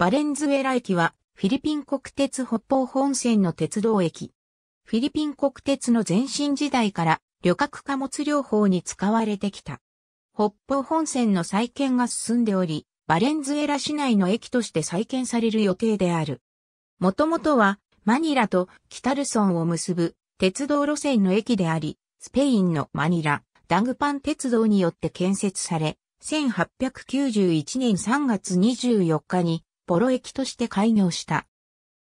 バレンズエラ駅は、フィリピン国鉄北方本線の鉄道駅。フィリピン国鉄の前身時代から、旅客貨物療法に使われてきた。北方本線の再建が進んでおり、バレンズエラ市内の駅として再建される予定である。もともとは、マニラとキタルソンを結ぶ鉄道路線の駅であり、スペインのマニラ、ダグパン鉄道によって建設され、1891年3月24日にポロ駅として開業した。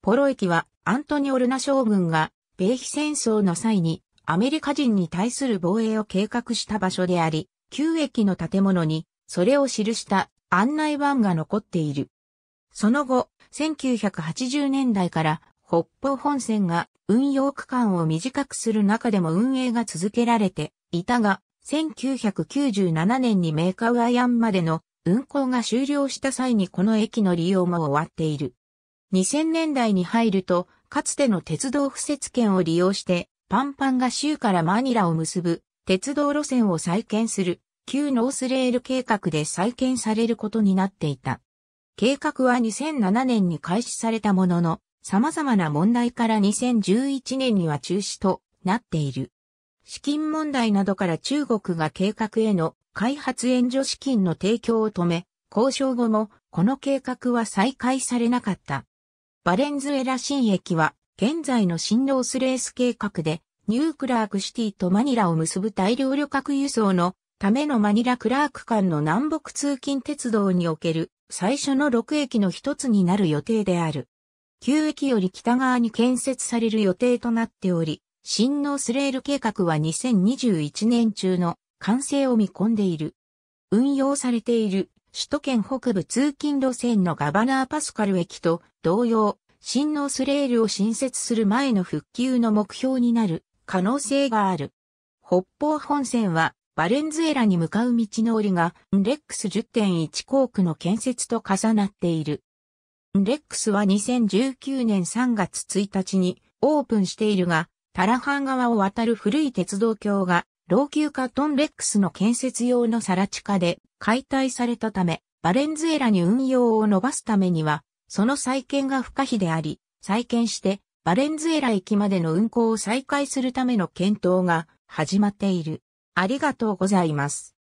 ポロ駅はアントニオルナ将軍が米比戦争の際にアメリカ人に対する防衛を計画した場所であり、旧駅の建物にそれを記した案内板が残っている。その後、1980年代から北方本線が運用区間を短くする中でも運営が続けられていたが、1997年にメーカーアイアンまでの運行が終了した際にこの駅の利用も終わっている。2000年代に入ると、かつての鉄道敷設券を利用して、パンパンが州からマニラを結ぶ鉄道路線を再建する旧ノースレール計画で再建されることになっていた。計画は2007年に開始されたものの、様々な問題から2011年には中止となっている。資金問題などから中国が計画への開発援助資金の提供を止め、交渉後もこの計画は再開されなかった。バレンズエラ新駅は現在の新ロースレース計画でニュークラークシティとマニラを結ぶ大量旅客輸送のためのマニラクラーク間の南北通勤鉄道における最初の6駅の一つになる予定である。旧駅より北側に建設される予定となっており、新ノースレール計画は2021年中の完成を見込んでいる。運用されている首都圏北部通勤路線のガバナーパスカル駅と同様、新ノースレールを新設する前の復旧の目標になる可能性がある。北方本線はバレンズエラに向かう道のりがレックス10.1航空の建設と重なっている。レックスは2019年3月1日にオープンしているが、タラハン川を渡る古い鉄道橋が老朽化トンレックスの建設用の更地下で解体されたため、バレンズエラに運用を伸ばすためには、その再建が不可避であり、再建してバレンズエラ駅までの運行を再開するための検討が始まっている。ありがとうございます。